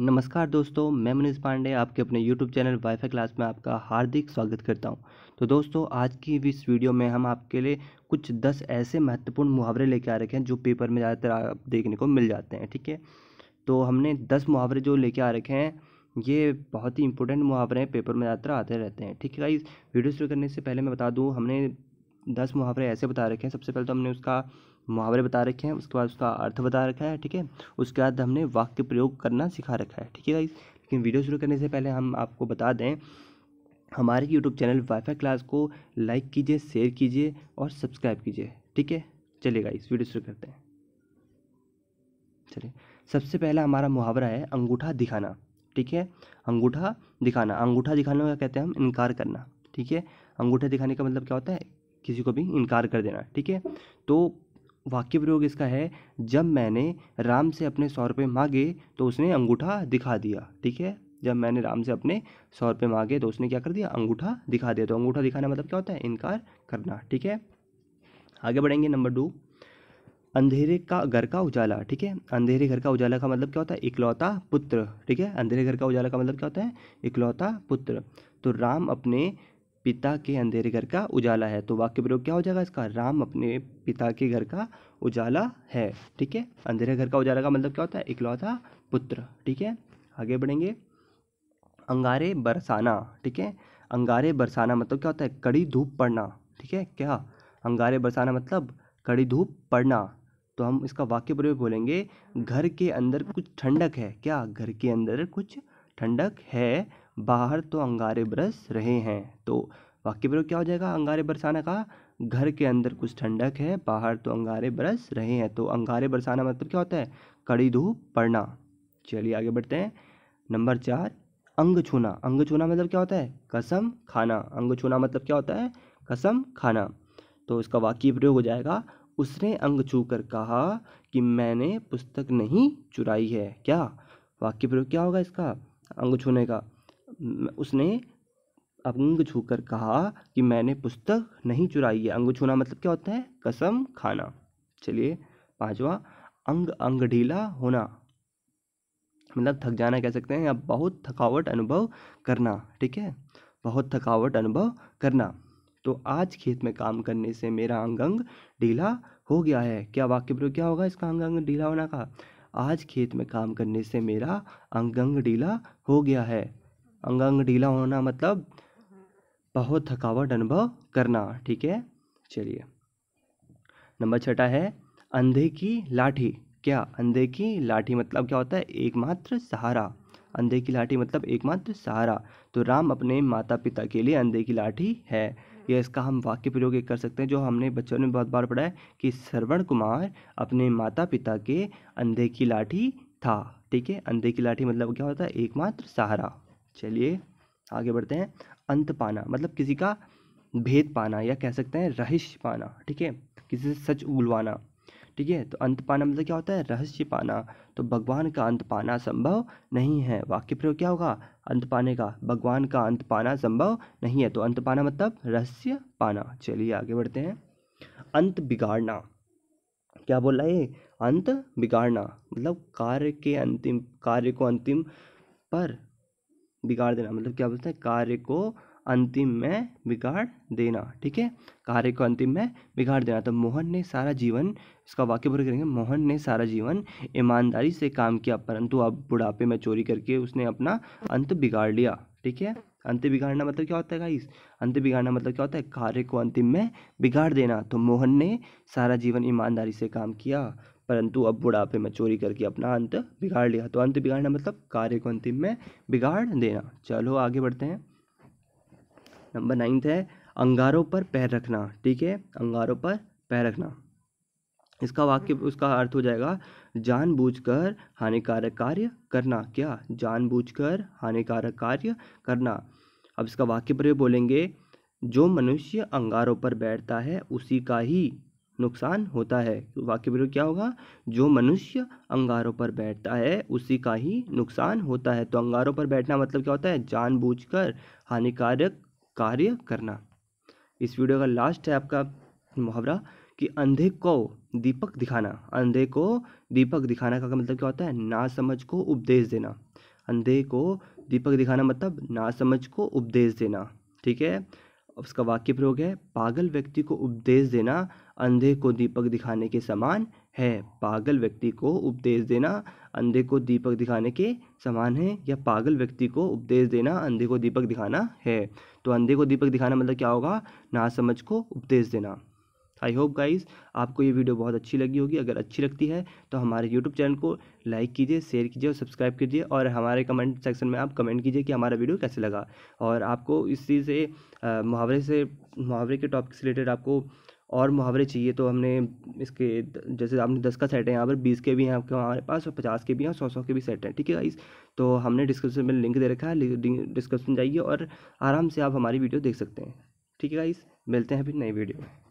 नमस्कार दोस्तों मैं मनीष पांडे आपके अपने YouTube चैनल वाईफाई क्लास में आपका हार्दिक स्वागत करता हूं। तो दोस्तों आज की इस वीडियो में हम आपके लिए कुछ दस ऐसे महत्वपूर्ण मुहावरे लेके आ रखे हैं जो पेपर में ज़्यादातर आप देखने को मिल जाते हैं ठीक है तो हमने दस मुहावरे जो लेके आ रखे हैं ये बहुत ही इंपॉर्टेंट मुहावरे हैं पेपर में ज़्यादातर आते रहते हैं ठीक है गाइस वीडियो शुरू करने से पहले मैं बता दूँ हमने दस मुहावरे ऐसे बता रखे हैं सबसे पहले तो हमने उसका मुहावरे बता रखे हैं उसके बाद उसका अर्थ बता रखा है ठीक है उसके बाद हमने वाक्य प्रयोग करना सिखा रखा है ठीक है भाई लेकिन वीडियो शुरू करने से पहले हम आपको बता दें हमारे यूट्यूब चैनल वाईफाई क्लास को लाइक कीजिए शेयर कीजिए और सब्सक्राइब कीजिए ठीक है चलिए इस वीडियो शुरू करते हैं चलिए सबसे पहला हमारा मुहावरा है अंगूठा दिखाना ठीक है अंगूठा दिखाना अंगूठा दिखाने का कहते हैं हम इनकार करना ठीक है अंगूठा दिखाने का मतलब क्या होता है किसी को भी इनकार कर देना ठीक है तो वाक्य प्रयोग इसका है जब मैंने राम से अपने सौ रुपये मांगे तो उसने अंगूठा दिखा दिया ठीक है जब मैंने राम से अपने सौ रुपये मांगे तो उसने क्या कर दिया अंगूठा दिखा दिया तो अंगूठा दिखाना मतलब क्या होता है इनकार करना ठीक है आगे बढ़ेंगे नंबर टू अंधेरे का घर का उजाला ठीक है अंधेरे घर का उजाला का मतलब क्या होता है इकलौता पुत्र ठीक है अंधेरे घर का उजाला का मतलब क्या होता है इकलौता पुत्र तो राम अपने पिता के अंधेरे घर का उजाला है तो वाक्य प्रयोग क्या हो जाएगा इसका राम अपने पिता के घर का उजाला है ठीक है अंधेरे घर का उजाला का मतलब क्या होता है इकलौता पुत्र ठीक है आगे बढ़ेंगे अंगारे बरसाना ठीक है अंगारे बरसाना मतलब क्या होता है कड़ी धूप पड़ना ठीक है क्या अंगारे बरसाना मतलब कड़ी धूप पड़ना तो हम इसका वाक्य प्रयोग बोलेंगे घर के अंदर कुछ ठंडक है क्या घर के अंदर कुछ ठंडक है बाहर तो अंगारे बरस रहे हैं तो वाक्य प्रयोग क्या हो जाएगा अंगारे बरसाना का घर के अंदर कुछ ठंडक है बाहर तो अंगारे बरस रहे हैं तो अंगारे बरसाना मतलब क्या होता है कड़ी धूप पड़ना चलिए आगे बढ़ते हैं नंबर चार अंग छूना अंग छूना मतलब क्या होता है कसम खाना अंग छूना मतलब क्या होता है कसम खाना तो इसका वाक्य प्रयोग हो जाएगा उसने अंग छू कर कहा कि मैंने पुस्तक नहीं चुराई है क्या वाक्य प्रयोग क्या होगा इसका अंग छूने का उसने अंग छू कर कहा कि मैंने पुस्तक नहीं चुराई है अंग छूना मतलब क्या होता है कसम खाना चलिए पांचवा अंग अंग ढीला होना मतलब थक जाना कह सकते हैं या बहुत थकावट अनुभव करना ठीक है बहुत थकावट अनुभव करना तो आज खेत में काम करने से मेरा अंग अंग ढीला हो गया है क्या वाक्य प्रयोग क्या होगा इसका अंग अंग ढीला होना का आज खेत में काम करने से मेरा अंग अंग ढीला हो गया है अंग ढीला होना मतलब हाँ। बहुत थकावट अनुभव करना ठीक है चलिए नंबर छठा है अंधे की लाठी क्या अंधे की लाठी मतलब क्या होता है एकमात्र सहारा अंधे की लाठी मतलब एकमात्र सहारा तो राम अपने माता पिता के लिए अंधे की लाठी है हाँ। या इसका हम वाक्य प्रयोग एक कर सकते हैं जो हमने बच्चों ने बहुत बार पढ़ा है कि श्रवण कुमार अपने माता पिता के अंधे की लाठी था ठीक है अंधे की लाठी मतलब क्या होता है एकमात्र सहारा चलिए आगे बढ़ते हैं अंत पाना मतलब किसी का भेद पाना या कह सकते हैं रहस्य पाना ठीक है किसी से सच उगलवाना ठीक है तो अंत पाना मतलब क्या होता है रहस्य पाना तो भगवान का अंत पाना संभव नहीं है वाक्य प्रयोग क्या होगा अंत पाने का भगवान का अंत पाना संभव नहीं है तो अंत पाना मतलब रहस्य पाना चलिए आगे बढ़ते हैं अंत बिगाड़ना क्या बोल रहा है अंत बिगाड़ना मतलब कार्य के अंतिम कार्य को अंतिम पर बिगाड़ देना मतलब क्या बोलते हैं कार्य को अंतिम में बिगाड़ देना ठीक है कार्य को अंतिम में बिगाड़ देना तो मोहन ने सारा जीवन इसका वाक्य पूरा करेंगे मोहन ने सारा जीवन ईमानदारी से काम किया परंतु अब बुढ़ापे में चोरी करके उसने अपना अंत बिगाड़ लिया ठीक है अंत बिगाड़ना मतलब क्या होता है गाइस अंत बिगाड़ना मतलब क्या होता है कार्य को अंतिम में बिगाड़ देना तो मोहन ने सारा जीवन ईमानदारी से काम किया परंतु अब बुढ़ापे में चोरी करके अपना अंत बिगाड़ लिया तो अंत बिगाड़ना मतलब कार्य को अंतिम में बिगाड़ देना चलो आगे बढ़ते हैं नंबर नाइन्थ है अंगारों पर पैर रखना ठीक है अंगारों पर पैर रखना इसका वाक्य उसका अर्थ हो जाएगा जानबूझकर हानिकारक कार्य करना क्या जानबूझकर हानिकारक कार्य करना अब इसका वाक्य प्रयोग बोलेंगे जो मनुष्य अंगारों पर बैठता है उसी का ही नुकसान होता है वाक्य विरोध क्या होगा जो मनुष्य अंगारों पर बैठता है उसी का ही नुकसान होता है तो अंगारों पर बैठना मतलब क्या होता है जानबूझकर हानिकारक कार्य करना इस वीडियो का लास्ट है आपका मुहावरा कि अंधे को दीपक दिखाना अंधे को दीपक दिखाना का मतलब क्या होता है ना समझ को उपदेश देना अंधे को दीपक दिखाना मतलब ना समझ को उपदेश देना ठीक है उसका वाक्य प्रयोग है पागल व्यक्ति को उपदेश देना अंधे को दीपक दिखाने के समान है पागल व्यक्ति को उपदेश देना अंधे को दीपक दिखाने के समान है या पागल व्यक्ति को उपदेश देना अंधे को दीपक दिखाना है तो अंधे को दीपक दिखाना मतलब क्या होगा ना समझ को उपदेश देना आई होप गाइज आपको ये वीडियो बहुत अच्छी लगी होगी अगर अच्छी लगती है तो हमारे यूट्यूब चैनल को लाइक कीजिए शेयर कीजिए और सब्सक्राइब कीजिए और हमारे कमेंट सेक्शन में आप कमेंट कीजिए कि हमारा वीडियो कैसे लगा और आपको इसी से मुहावरे से मुहावरे के टॉपिक से रिलेटेड आपको और मुहावरे चाहिए तो हमने इसके जैसे आपने दस का सेट है यहाँ पर बीस के भी हैं आपके हमारे पास और पचास के भी हैं सौ सौ के भी सेट हैं ठीक है गाइस तो हमने डिस्क्रिप्शन में लिंक दे रखा है डिस्क्रिप्शन जाइए और आराम से आप हमारी वीडियो देख सकते हैं ठीक है गाइस मिलते हैं फिर नई वीडियो में